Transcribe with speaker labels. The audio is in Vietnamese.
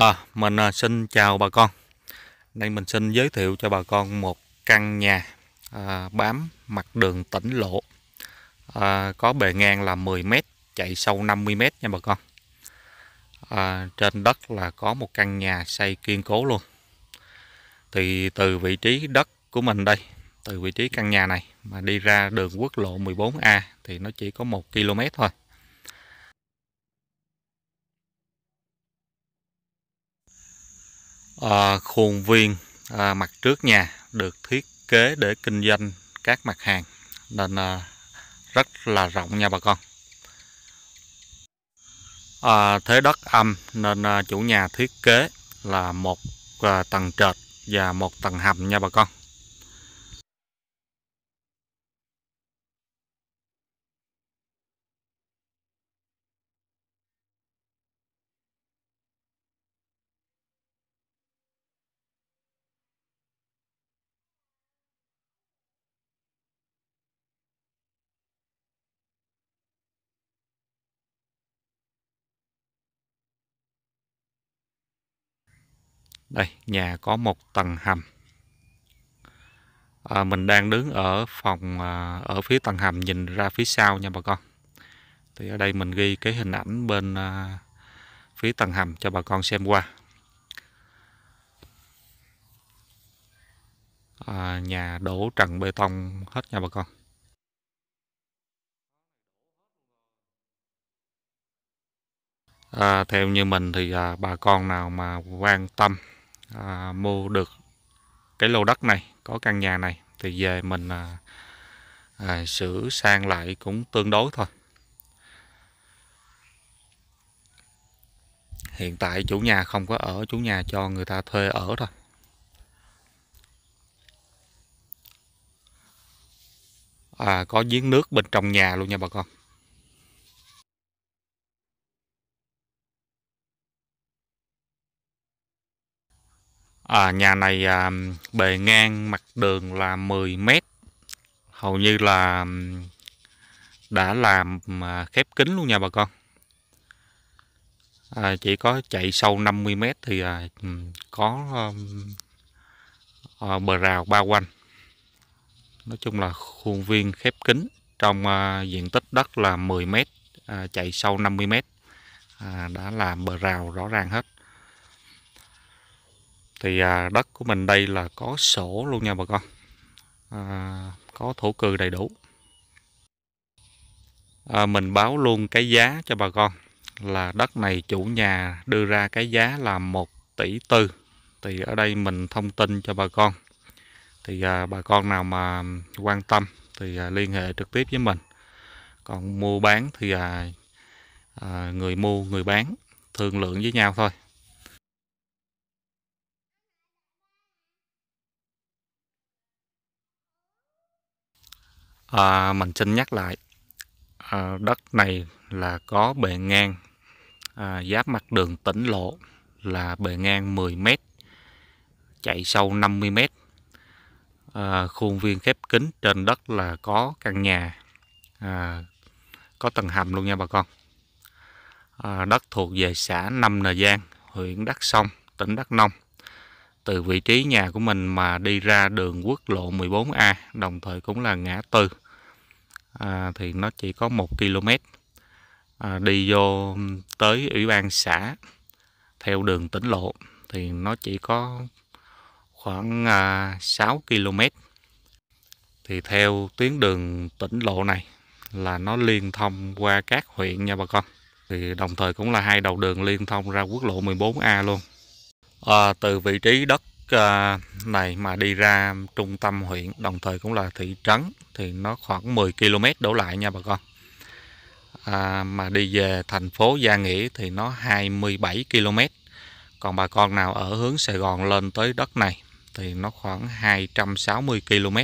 Speaker 1: À, mình à, xin chào bà con Nên mình xin giới thiệu cho bà con một căn nhà à, bám mặt đường tỉnh lộ à, Có bề ngang là 10m chạy sâu 50m nha bà con à, Trên đất là có một căn nhà xây kiên cố luôn Thì từ vị trí đất của mình đây Từ vị trí căn nhà này mà đi ra đường quốc lộ 14A Thì nó chỉ có 1 km thôi à, khuôn viên à, mặt trước nhà được thiết kế để kinh doanh các mặt hàng nên à, rất là rộng nha bà con à, thế đất âm nên à, chủ nhà thiết kế là một à, tầng trệt và một tầng hầm nha bà con Đây, nhà có một tầng hầm. À, mình đang đứng ở phòng à, ở phía tầng hầm nhìn ra phía sau nha bà con. Thì ở đây mình ghi cái hình ảnh bên à, phía tầng hầm cho bà con xem qua. À, nhà đổ trần bê tông hết nha bà con. À, theo như mình thì à, bà con nào mà quan tâm à, mua được cái lô đất này có căn nhà này thì về mình à, à, sửa sang lại cũng tương đối thôi hiện tại chủ nhà không có ở chủ nhà cho người ta thuê ở thôi à, có giếng nước bên trong nhà luôn nha bà con à, nhà này à, bề ngang mặt đường là 10 mét hầu như là đã làm mà khép kín luôn nha bà con à, chỉ có chạy sâu 50 mét thì à, có à, bờ rào bao quanh nói chung là khuôn viên khép kín trong à, diện tích đất là 10 mét à, chạy sâu 50 mét à, đã làm bờ rào rõ ràng hết thì à, đất của mình đây là có sổ luôn nha bà con à, có thổ cư đầy đủ à, mình báo luôn cái giá cho bà con là đất này chủ nhà đưa ra cái giá là 1 tỷ tư thì ở đây mình thông tin cho bà con thì à, bà con nào mà quan tâm thì à, liên hệ trực tiếp với mình còn mua bán thì à, à, người mua người bán thương lượng với nhau thôi à, mình xin nhắc lại à, đất này là có bề ngang à, giáp mặt đường tỉnh lộ là bề ngang 10m chạy sâu 50m à, khuôn viên khép kín trên đất là có căn nhà à, có tầng hầm luôn nha bà con à, đất thuộc về xã Năm Nờ Giang huyện Đắk Sông tỉnh Đắk Nông từ vị trí nhà của mình mà đi ra đường quốc lộ 14A đồng thời cũng là ngã tư à, thì nó chỉ có 1 km à, đi vô tới ủy ban xã theo đường tỉnh lộ thì nó chỉ có khoảng à, 6 km thì theo tuyến đường tỉnh lộ này là nó liên thông qua các huyện nha bà con thì đồng thời cũng là hai đầu đường liên thông ra quốc lộ 14A luôn à, từ vị trí đất à, này mà đi ra trung tâm huyện đồng thời cũng là thị trấn thì nó khoảng 10 km đổ lại nha bà con à, mà đi về thành phố Gia Nghĩa thì nó 27 km còn bà con nào ở hướng Sài Gòn lên tới đất này thì nó khoảng 260 km